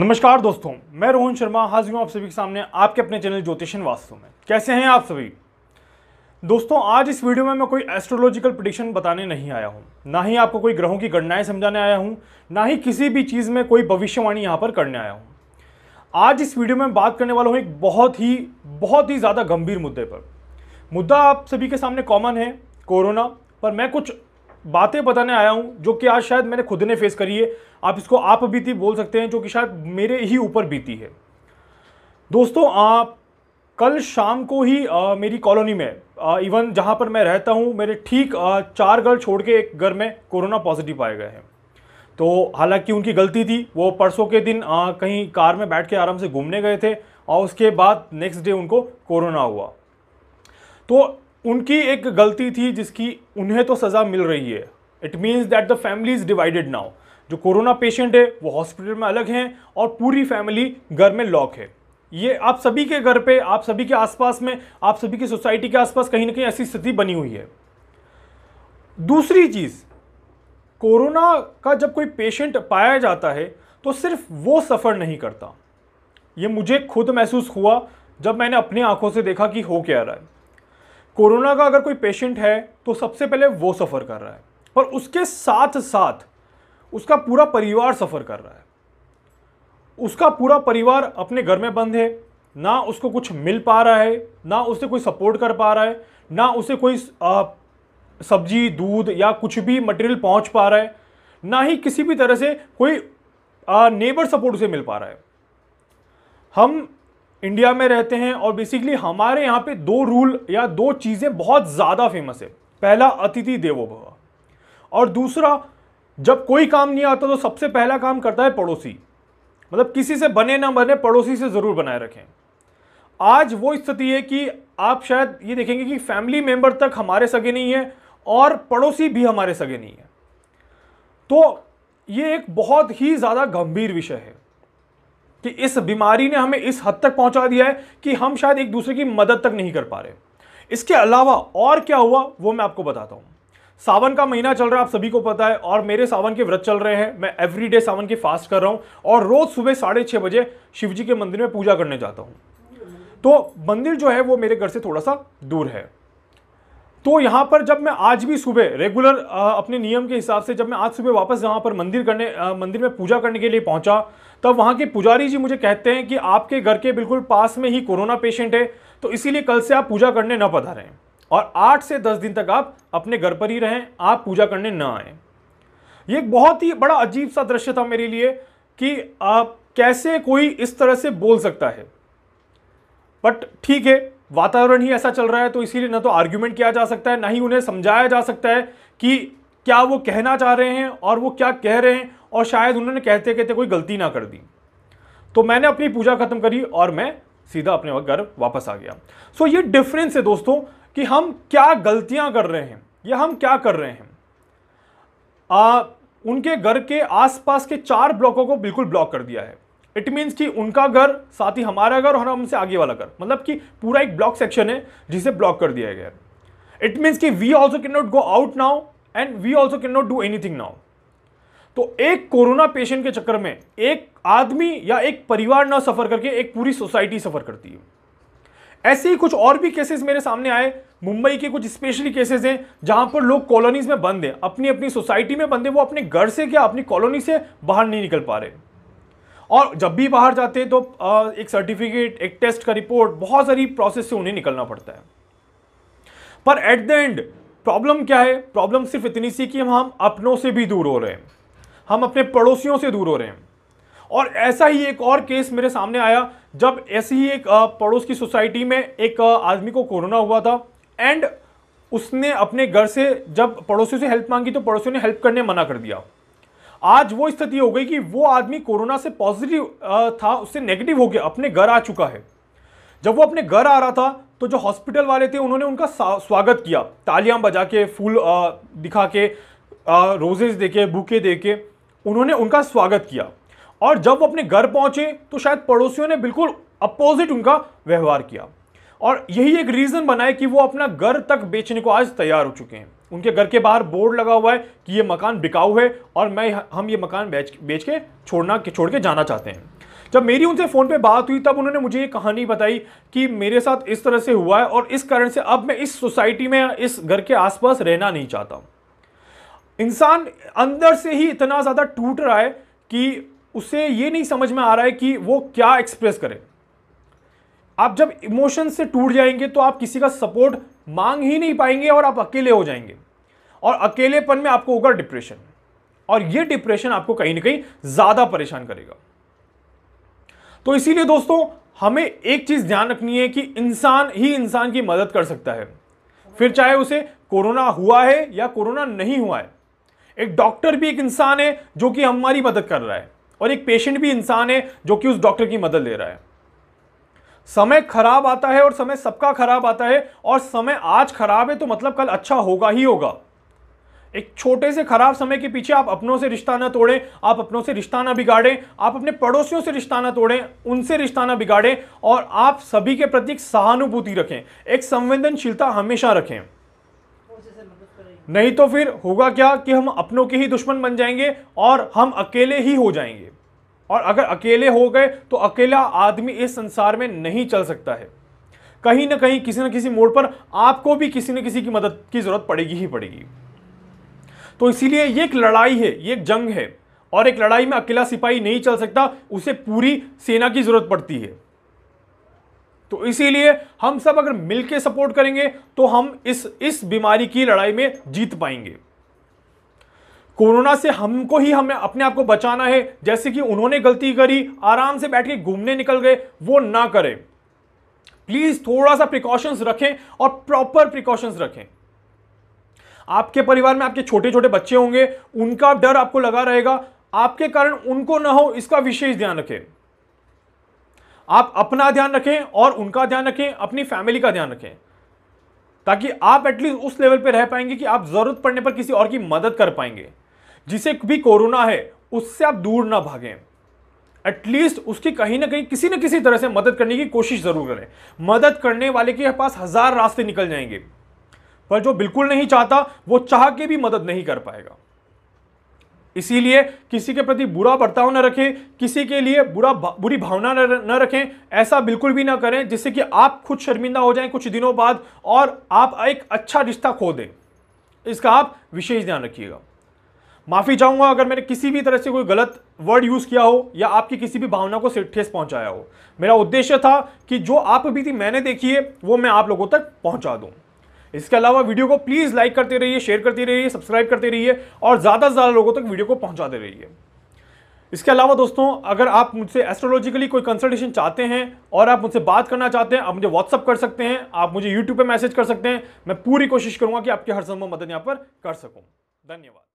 नमस्कार दोस्तों मैं रोहन शर्मा हाजिर हूँ आप सभी के सामने आपके अपने चैनल ज्योतिषन वास्तव में कैसे हैं आप सभी दोस्तों आज इस वीडियो में मैं कोई एस्ट्रोलॉजिकल प्रडिक्शन बताने नहीं आया हूँ ना ही आपको कोई ग्रहों की गणनाएं समझाने आया हूँ ना ही किसी भी चीज़ में कोई भविष्यवाणी यहाँ पर करने आया हूँ आज इस वीडियो में बात करने वाला हूँ एक बहुत ही बहुत ही ज़्यादा गंभीर मुद्दे पर मुद्दा आप सभी के सामने कॉमन है कोरोना पर मैं कुछ बातें बताने आया हूँ जो कि आज शायद मैंने खुद ने फेस करी है आप इसको आप बीती बोल सकते हैं जो कि शायद मेरे ही ऊपर बीती है दोस्तों आप कल शाम को ही आ, मेरी कॉलोनी में आ, इवन जहाँ पर मैं रहता हूँ मेरे ठीक आ, चार घर छोड़ के एक घर में कोरोना पॉजिटिव पाए गए हैं तो हालांकि उनकी गलती थी वो परसों के दिन आ, कहीं कार में बैठ के आराम से घूमने गए थे और उसके बाद नेक्स्ट डे उनको कोरोना हुआ तो उनकी एक गलती थी जिसकी उन्हें तो सज़ा मिल रही है it means that the family is divided now जो कोरोना पेशेंट है वो हॉस्पिटल में अलग हैं और पूरी फैमिली घर में लॉक है ये आप सभी के घर पे आप सभी के आसपास में आप सभी की सोसाइटी के आसपास कहीं ना कहीं ऐसी स्थिति बनी हुई है दूसरी चीज़ कोरोना का जब कोई पेशेंट पाया जाता है तो सिर्फ वो सफ़र नहीं करता ये मुझे खुद महसूस हुआ जब मैंने अपनी आंखों से देखा कि हो क्या रहा है कोरोना का अगर कोई पेशेंट है तो सबसे पहले वो सफ़र कर रहा है और उसके साथ साथ उसका पूरा परिवार सफ़र कर रहा है उसका पूरा परिवार अपने घर में बंद है ना उसको कुछ मिल पा रहा है ना उसे कोई सपोर्ट कर पा रहा है ना उसे कोई सब्जी दूध या कुछ भी मटेरियल पहुंच पा रहा है ना ही किसी भी तरह से कोई नेबर सपोर्ट उसे मिल पा रहा है हम इंडिया में रहते हैं और बेसिकली हमारे यहाँ पे दो रूल या दो चीज़ें बहुत ज़्यादा फेमस है पहला अतिथि देवो भव और दूसरा जब कोई काम नहीं आता तो सबसे पहला काम करता है पड़ोसी मतलब किसी से बने ना बने पड़ोसी से ज़रूर बनाए रखें आज वो स्थिति है कि आप शायद ये देखेंगे कि फैमिली मेम्बर तक हमारे सगे नहीं है और पड़ोसी भी हमारे सगे नहीं है तो ये एक बहुत ही ज़्यादा गंभीर विषय है कि इस बीमारी ने हमें इस हद तक पहुंचा दिया है कि हम शायद एक दूसरे की मदद तक नहीं कर पा रहे इसके अलावा और क्या हुआ वो मैं आपको बताता हूँ सावन का महीना चल रहा है आप सभी को पता है और मेरे सावन के व्रत चल रहे हैं मैं एवरीडे सावन की फास्ट कर रहा हूँ और रोज़ सुबह साढ़े बजे शिव जी के मंदिर में पूजा करने जाता हूँ तो मंदिर जो है वो मेरे घर से थोड़ा सा दूर है तो यहाँ पर जब मैं आज भी सुबह रेगुलर अपने नियम के हिसाब से जब मैं आज सुबह वापस यहाँ पर मंदिर करने आ, मंदिर में पूजा करने के लिए पहुँचा तब वहाँ के पुजारी जी मुझे कहते हैं कि आपके घर के बिल्कुल पास में ही कोरोना पेशेंट है तो इसीलिए कल से आप पूजा करने न पधारें और आठ से दस दिन तक आप अपने घर पर ही रहें आप पूजा करने न आए ये एक बहुत ही बड़ा अजीब सा दृश्य था मेरे लिए कि आप कैसे कोई इस तरह से बोल सकता है बट ठीक है वातावरण ही ऐसा चल रहा है तो इसीलिए ना तो आर्ग्यूमेंट किया जा सकता है ना ही उन्हें समझाया जा सकता है कि क्या वो कहना चाह रहे हैं और वो क्या कह रहे हैं और शायद उन्होंने कहते कहते कोई गलती ना कर दी तो मैंने अपनी पूजा खत्म करी और मैं सीधा अपने घर वापस आ गया सो so, ये डिफरेंस है दोस्तों कि हम क्या गलतियां कर रहे हैं या हम क्या कर रहे हैं आ, उनके घर के आसपास के चार ब्लॉकों को बिल्कुल ब्लॉक कर दिया है इट मीन्स कि उनका घर साथ ही हमारा घर और हमसे आगे वाला घर मतलब कि पूरा एक ब्लॉक सेक्शन है जिसे ब्लॉक कर दिया गया इट मीन्स कि we also can not go out now and we also can not do anything now तो एक कोरोना पेशेंट के चक्कर में एक आदमी या एक परिवार ना सफर करके एक पूरी सोसाइटी सफर करती है ऐसे ही कुछ और भी केसेस मेरे सामने आए मुंबई के कुछ स्पेशली केसेस हैं जहां पर लोग कॉलोनीज में बंद हैं अपनी अपनी सोसाइटी में बंद हैं वो अपने घर से क्या अपनी कॉलोनी से बाहर नहीं निकल पा रहे और जब भी बाहर जाते हैं तो एक सर्टिफिकेट एक टेस्ट का रिपोर्ट बहुत सारी प्रोसेस से उन्हें निकलना पड़ता है पर एट द एंड प्रॉब्लम क्या है प्रॉब्लम सिर्फ इतनी सी कि हम अपनों से भी दूर हो रहे हैं हम अपने पड़ोसियों से दूर हो रहे हैं और ऐसा ही एक और केस मेरे सामने आया जब ऐसी ही एक पड़ोस की सोसाइटी में एक आदमी को कोरोना हुआ था एंड उसने अपने घर से जब पड़ोसियों से हेल्प मांगी तो पड़ोसियों ने हेल्प करने मना कर दिया आज वो स्थिति हो गई कि वो आदमी कोरोना से पॉजिटिव था उससे नेगेटिव हो गया अपने घर आ चुका है जब वो अपने घर आ रहा था तो जो हॉस्पिटल वाले थे उन्होंने उनका स्वागत किया तालियां बजा के फूल दिखा के रोजेज दे के बुके दे के उन्होंने उनका स्वागत किया और जब वो अपने घर पहुंचे तो शायद पड़ोसियों ने बिल्कुल अपोजिट उनका व्यवहार किया और यही एक रीज़न बना है कि वो अपना घर तक बेचने को आज तैयार हो चुके हैं उनके घर के बाहर बोर्ड लगा हुआ है कि ये मकान बिकाऊ है और मैं हम ये मकान बेच बेच के छोड़ना छोड़ के जाना चाहते हैं जब मेरी उनसे फ़ोन पे बात हुई तब उन्होंने मुझे ये कहानी बताई कि मेरे साथ इस तरह से हुआ है और इस कारण से अब मैं इस सोसाइटी में इस घर के आसपास रहना नहीं चाहता इंसान अंदर से ही इतना ज़्यादा टूट रहा है कि उसे ये नहीं समझ में आ रहा है कि वो क्या एक्सप्रेस करे आप जब इमोशन से टूट जाएंगे तो आप किसी का सपोर्ट मांग ही नहीं पाएंगे और आप अकेले हो जाएंगे और अकेलेपन में आपको होगा डिप्रेशन और ये डिप्रेशन आपको कहीं ना कहीं ज़्यादा परेशान करेगा तो इसीलिए दोस्तों हमें एक चीज़ ध्यान रखनी है कि इंसान ही इंसान की मदद कर सकता है फिर चाहे उसे कोरोना हुआ है या कोरोना नहीं हुआ है एक डॉक्टर भी एक इंसान है जो कि हमारी मदद कर रहा है और एक पेशेंट भी इंसान है जो कि उस डॉक्टर की मदद ले रहा है समय खराब आता है और समय सबका खराब आता है और समय आज खराब है तो मतलब कल अच्छा होगा ही होगा एक छोटे से खराब समय के पीछे आप अपनों से रिश्ता ना तोड़ें आप अपनों से रिश्ता ना बिगाड़ें आप अपने पड़ोसियों से रिश्ता ना तोड़ें उनसे रिश्ता ना बिगाड़ें और आप सभी के प्रति एक सहानुभूति रखें एक संवेदनशीलता हमेशा रखें नहीं तो फिर होगा क्या कि हम अपनों के ही दुश्मन बन जाएंगे और हम अकेले ही हो जाएंगे और अगर अकेले हो गए तो अकेला आदमी इस संसार में नहीं चल सकता है कहीं ना कहीं किसी न किसी मोड़ पर आपको भी किसी न किसी की मदद की ज़रूरत पड़ेगी ही पड़ेगी तो इसीलिए ये एक लड़ाई है ये एक जंग है और एक लड़ाई में अकेला सिपाही नहीं चल सकता उसे पूरी सेना की ज़रूरत पड़ती है तो इसीलिए हम सब अगर मिलकर सपोर्ट करेंगे तो हम इस इस बीमारी की लड़ाई में जीत पाएंगे कोरोना से हमको ही हमें अपने आप को बचाना है जैसे कि उन्होंने गलती करी आराम से बैठ के घूमने निकल गए वो ना करें प्लीज थोड़ा सा प्रिकॉशंस रखें और प्रॉपर प्रिकॉशंस रखें आपके परिवार में आपके छोटे छोटे बच्चे होंगे उनका डर आपको लगा रहेगा आपके कारण उनको ना हो इसका विशेष ध्यान रखें आप अपना ध्यान रखें और उनका ध्यान रखें अपनी फैमिली का ध्यान रखें ताकि आप एटलीस्ट उस लेवल पर रह पाएंगे कि आप ज़रूरत पड़ने पर किसी और की मदद कर पाएंगे जिसे भी कोरोना है उससे आप दूर ना भागें एटलीस्ट उसकी कहीं ना कहीं किसी न किसी तरह से मदद करने की कोशिश ज़रूर करें मदद करने वाले के पास हज़ार रास्ते निकल जाएंगे पर जो बिल्कुल नहीं चाहता वो चाह के भी मदद नहीं कर पाएगा इसीलिए किसी के प्रति बुरा बर्ताव न रखें किसी के लिए बुरा बुरी भावना न रखें ऐसा बिल्कुल भी ना करें जिससे कि आप खुद शर्मिंदा हो जाएं कुछ दिनों बाद और आप एक अच्छा रिश्ता खो दें इसका आप विशेष ध्यान रखिएगा माफ़ी चाहूँगा अगर मैंने किसी भी तरह से कोई गलत वर्ड यूज़ किया हो या आपकी किसी भी भावना को ठेस पहुँचाया हो मेरा उद्देश्य था कि जो आप थी मैंने देखी है वो मैं आप लोगों तक पहुँचा दूँ इसके अलावा वीडियो को प्लीज़ लाइक करते रहिए शेयर करते रहिए सब्सक्राइब करते रहिए और ज़्यादा से ज़्यादा लोगों तक वीडियो को पहुँचाते रहिए इसके अलावा दोस्तों अगर आप मुझसे एस्ट्रोलॉजिकली कोई कंसल्टेशन चाहते हैं और आप मुझसे बात करना चाहते हैं आप मुझे व्हाट्सअप कर सकते हैं आप मुझे यूट्यूब पर मैसेज कर सकते हैं मैं पूरी कोशिश करूँगा कि आपकी हर संभव मदद यहाँ पर कर सकूँ धन्यवाद